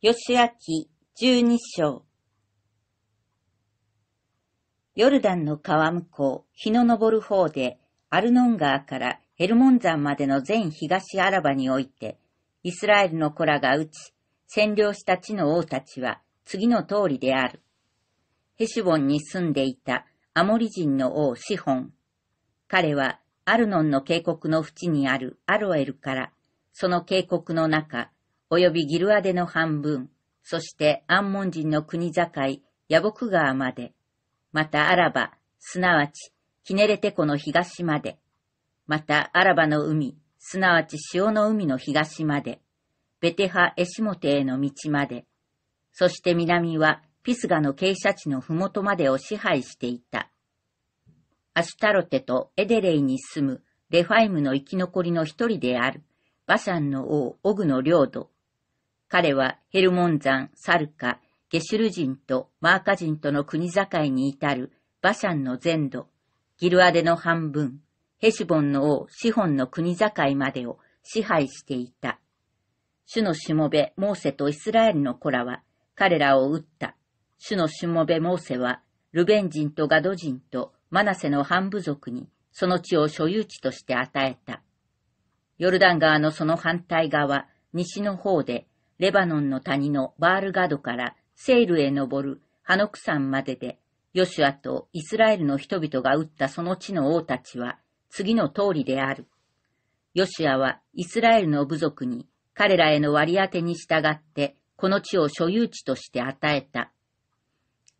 義明十二章。ヨルダンの川向こう、日の昇る方で、アルノン川からヘルモン山までの全東アラバにおいて、イスラエルの子らが打ち、占領した地の王たちは、次の通りである。ヘシュボンに住んでいたアモリ人の王シホン。彼は、アルノンの渓谷の淵にあるアロエルから、その渓谷の中、及びギルアデの半分、そしてアンモン人の国境、ヤボク川まで、またアラバ、すなわち、キネレテ湖の東まで、またアラバの海、すなわち潮の海の東まで、ベテハ・エシモテへの道まで、そして南はピスガの傾斜地の麓までを支配していた。アシュタロテとエデレイに住むレファイムの生き残りの一人である、バシャンの王オグの領土、彼はヘルモン山、サルカ、ゲシュル人とマーカ人との国境に至るバシャンの全土、ギルアデの半分、ヘシュボンの王、シホンの国境までを支配していた。主のしもべ、モーセとイスラエルの子らは彼らを撃った。主のしもべ、モーセは、ルベン人とガド人とマナセの半部族にその地を所有地として与えた。ヨルダン川のその反対側、西の方でレバノンの谷のバールガドからセールへ登るハノク山までで、ヨシュアとイスラエルの人々が撃ったその地の王たちは、次の通りである。ヨシュアはイスラエルの部族に彼らへの割り当てに従ってこの地を所有地として与えた。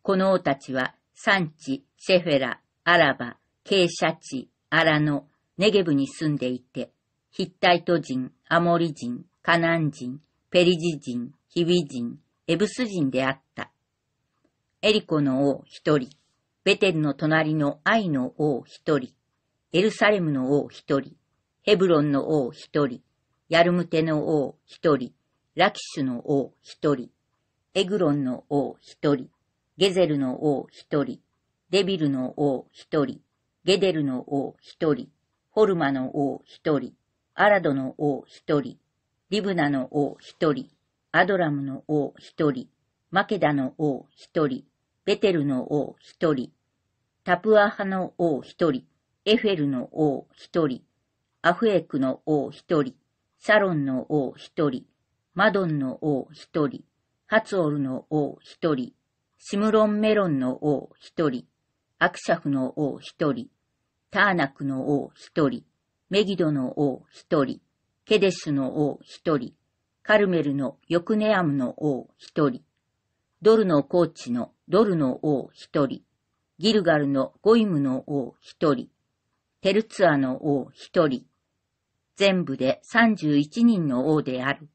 この王たちは産地、シェフェラ、アラバ、傾斜地、アラノ、ネゲブに住んでいて、ヒッタイト人、アモリ人、カナン人、ペリジ人、ヒビ人、エブス人であった。エリコの王一人、ベテルの隣のアイの王一人、エルサレムの王一人、ヘブロンの王一人、ヤルムテの王一人、ラキシュの王一人、エグロンの王一人、ゲゼルの王一人、デビルの王一人、ゲデルの王一人、ホルマの王一人、アラドの王一人、リブナの王一人、アドラムの王一人、マケダの王一人、ベテルの王一人、タプアハの王一人、エフェルの王一人、アフエクの王一人、サロンの王一人、マドンの王一人、ハツオルの王一人、シムロンメロンの王一人、アクシャフの王一人、ターナクの王一人、メギドの王一人、ケデスの王一人、カルメルのヨクネアムの王一人、ドルのコーチのドルの王一人、ギルガルのゴイムの王一人、テルツアの王一人、全部で三十一人の王である。